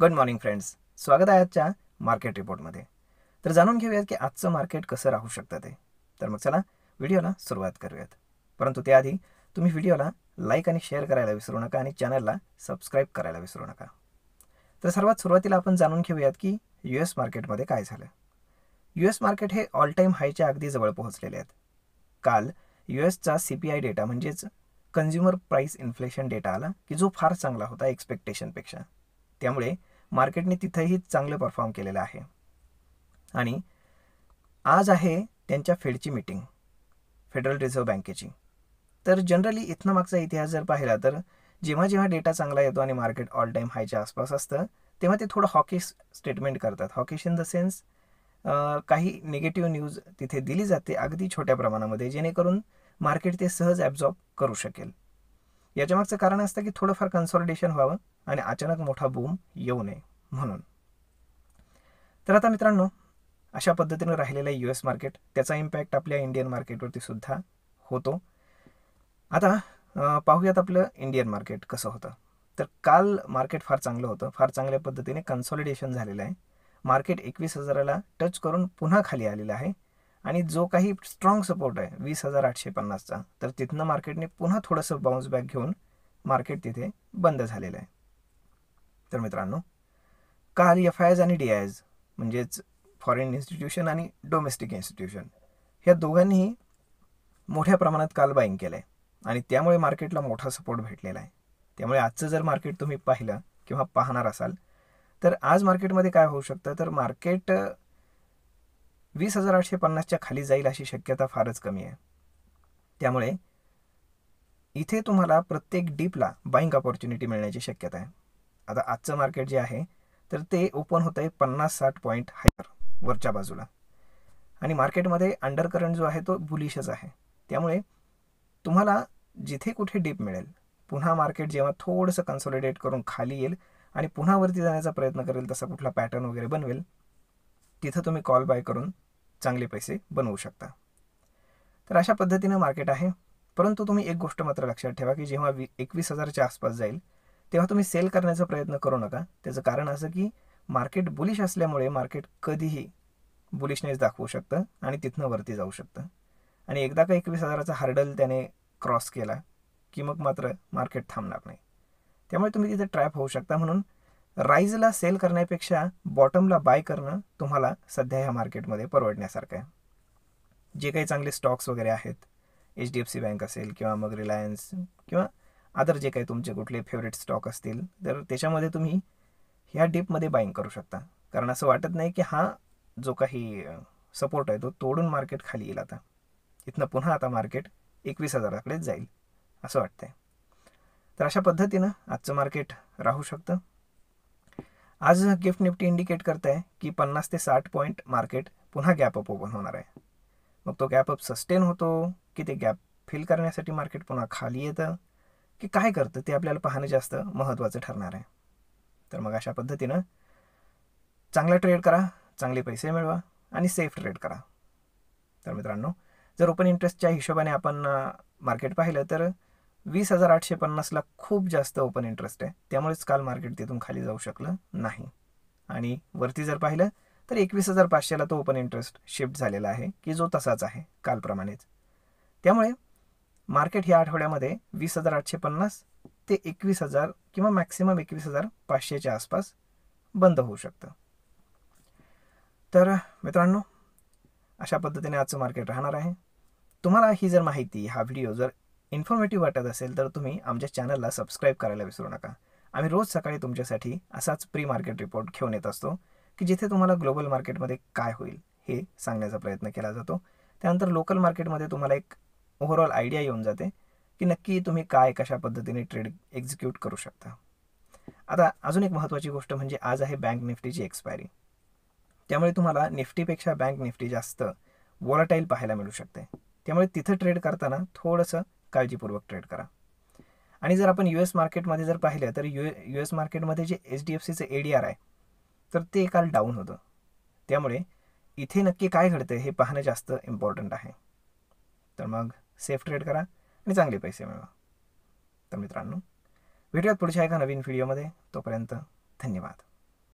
good morning friends स्वागत आहे आजच्या मार्केट रिपोर्टमध्ये तर जाणून घेऊयात की आजचं मार्केट कसं राहू शकतं ते तर मग चला व्हिडिओला सुरुवात करूयात परंतु त्याआधी तुम्ही व्हिडिओला लाईक आणि शेअर करायला विसरू नका आणि चॅनलला सबस्क्राईब करायला विसरू नका तर सर्वात सुरुवातीला आपण जाणून घेऊयात की यू एस मार्केटमध्ये काय झालं यू एस मार्केट हे ऑल टाईम हायच्या अगदी जवळ पोहोचलेले आहेत काल यू एसचा सी पी आय डेटा म्हणजेच कन्झ्युमर प्राईस इन्फ्लेशन डेटा आला की जो फार चांगला होता एक्सपेक्टेशनपेक्षा त्यामुळे मार्केटने तिथंही चांगलं परफॉर्म केलेलं आहे आणि आज आहे त्यांच्या फेडची मीटिंग फेडरल रिझर्व्ह बँकेची तर जनरली इथनं मागचा इतिहास जर पाहिला तर जेव्हा जेव्हा डेटा चांगला येतो आणि मार्केट ऑल टाईम हायच्या आसपास असतं तेव्हा ते थोडं हॉकीस स्टेटमेंट करतात हॉकीश इन द सेन्स काही निगेटिव्ह न्यूज तिथे दिली जाते अगदी छोट्या प्रमाणामध्ये जेणेकरून मार्केट ते सहज ॲब्झॉर्ब करू शकेल याच्यामागचं कारण असतं की थोडंफार कन्सॉलिडेशन व्हावं आणि अचानक मोठा बूम येऊ नये म्हणून तर आता मित्रांनो अशा पद्धतीनं राहिलेला आहे यू एस मार्केट त्याचा इम्पॅक्ट आपल्या इंडियन मार्केटवरती सुद्धा होतो आता पाहूयात आपलं इंडियन मार्केट कसं होतं तर काल मार्केट फार चांगलं होतं फार चांगल्या पद्धतीने कन्सॉलिडेशन झालेलं आहे मार्केट एकवीस हजाराला टच करून पुन्हा खाली आलेलं आहे आणि जो काही स्ट्रॉंग सपोर्ट आहे वीस हजार आठशे पन्नासचा तर तिथनं मार्केटने पुन्हा थोडंसं बाउन्स बॅक घेऊन मार्केट तिथे बंद झालेलं आहे तर मित्रांनो काल एफ आय एज आणि डी आय एज म्हणजेच फॉरेन इन्स्टिट्यूशन आणि डोमेस्टिक इन्स्टिट्यूशन ह्या दोघांनीही मोठ्या प्रमाणात काल बाईंग केलं आहे आणि त्यामुळे मार्केटला मोठा सपोर्ट भेटलेला आहे त्यामुळे आजचं जर मार्केट तुम्ही पाहिलं किंवा पाहणार असाल तर आज मार्केटमध्ये काय होऊ शकतं तर मार्केट वीस हजार आठशे पन्नासच्या खाली जाईल अशी शक्यता फारच कमी आहे त्यामुळे इथे तुम्हाला प्रत्येक डीपला बाईंग अपॉर्च्युनिटी मिळण्याची शक्यता आहे आता आजचं मार्केट जे आहे तर ते ओपन होतं आहे पन्नास साठ पॉईंट हायर वरच्या बाजूला आणि मार्केटमध्ये अंडर करंट जो आहे तो बुलिशच आहे त्यामुळे तुम्हाला जिथे कुठे डीप मिळेल पुन्हा मार्केट जेव्हा थोडंसं कन्सॉलिडेट करून खाली येईल आणि पुन्हा वरती जाण्याचा प्रयत्न करेल तसा कुठला पॅटर्न वगैरे बनवेल तिथं तुम्ही कॉल बाय करून चांगले पैसे बनवू शकता तर अशा पद्धतीनं मार्केट आहे परंतु तुम्ही एक गोष्ट मात्र लक्षात ठेवा की जेव्हा वी एकवीस हजारच्या आसपास जाईल तेव्हा तुम्ही सेल करण्याचा प्रयत्न करू नका त्याचं कारण असं की मार्केट बुलिश असल्यामुळे मार्केट कधीही बुलिशनेस दाखवू शकतं आणि तिथनं वरती जाऊ शकतं आणि एकदा का एकवीस हजाराचा हार्डल त्याने क्रॉस केला की मग मात्र मार्केट थांबणार नाही त्यामुळे तुम्ही तिथे ट्रॅप होऊ शकता म्हणून राईजला सेल करण्यापेक्षा बॉटमला बाय करणं तुम्हाला सध्या ह्या मार्केटमध्ये परवडण्यासारखं आहे जे काही चांगले स्टॉक्स वगैरे आहेत H D F C bank असेल किंवा मग रिलायन्स किंवा अदर जे काही तुमचे कुठले फेवरेट स्टॉक असतील तर त्याच्यामध्ये तुम्ही ह्या डीपमध्ये बाईंग करू शकता कारण असं वाटत नाही की हा जो काही सपोर्ट आहे तो तोडून मार्केट खाली येईल आता इथनं पुन्हा आता मार्केट एकवीस हजाराकडे जाईल असं वाटतंय तर अशा पद्धतीनं आजचं मार्केट राहू शकतं आज गिफ्ट निफ्टी इंडिकेट करत आहे की पन्नास ते साठ पॉईंट मार्केट पुन्हा गॅपअप ओपन होणार आहे मग तो गॅपअप सस्टेन होतो की ते गॅप फिल करण्यासाठी मार्केट पुन्हा खाली येतं की काय करतं ते आपल्याला पाहणं जास्त महत्त्वाचं ठरणार आहे तर मग अशा पद्धतीनं चांगला ट्रेड करा चांगले पैसे मिळवा आणि सेफ ट्रेड करा तर मित्रांनो जर ओपन इंटरेस्टच्या हिशोबाने आपण मार्केट पाहिलं तर वीस हजार आठशे पन्नासला खूप जास्त ओपन इंटरेस्ट आहे त्यामुळेच काल मार्केट तिथून खाली जाऊ शकलं नाही आणि वरती जर पाहिलं तर एकवीस हजार पाचशेला तो ओपन इंटरेस्ट शिफ्ट झालेला आहे की जो तसाच आहे कालप्रमाणेच त्यामुळे मार्केट ह्या आठवड्यामध्ये वीस हजार आठशे पन्नास ते एकवीस हजार किंवा मॅक्सिमम एकवीस हजार पाचशेच्या आसपास बंद होऊ शकतं तर मित्रांनो अशा पद्धतीने आजचं मार्केट राहणार आहे तुम्हाला ही जर माहिती हा व्हिडिओ जर इन्फॉर्मेटिव्ह वाटत असेल तर तुम्ही आमच्या चॅनलला सबस्क्राईब करायला विसरू नका आम्ही रोज सकाळी तुमच्यासाठी असाच प्री मार्केट रिपोर्ट घेऊन येत असतो की जिथे तुम्हाला ग्लोबल मार्केटमध्ये काय होईल हे सांगण्याचा प्रयत्न केला जातो त्यानंतर लोकल मार्केटमध्ये तुम्हाला एक ओव्हरऑल आयडिया येऊन जाते की नक्की तुम्ही काय कशा पद्धतीने ट्रेड एक्झिक्यूट करू शकता आता अजून एक महत्त्वाची गोष्ट म्हणजे आज आहे बँक निफ्टीची एक्सपायरी त्यामुळे तुम्हाला निफ्टीपेक्षा बँक निफ्टी जास्त वॉलटाईल पाहायला मिळू शकते त्यामुळे तिथं ट्रेड करताना थोडंसं काळजीपूर्वक ट्रेड करा आणि जर आपण यू एस मार्केटमध्ये जर पाहिलं तर यू यू एस मार्केटमध्ये जे एच डी एफ सीचं ए डी आर आहे तर ते काल डाऊन होतं त्यामुळे इथे नक्की काय घडतं हे पाहणं जास्त इम्पॉर्टंट आहे तर मग सेफ ट्रेड करा आणि चांगले पैसे मिळवा तर मित्रांनो भेटूयात पुढच्या एका नवीन व्हिडिओमध्ये तोपर्यंत धन्यवाद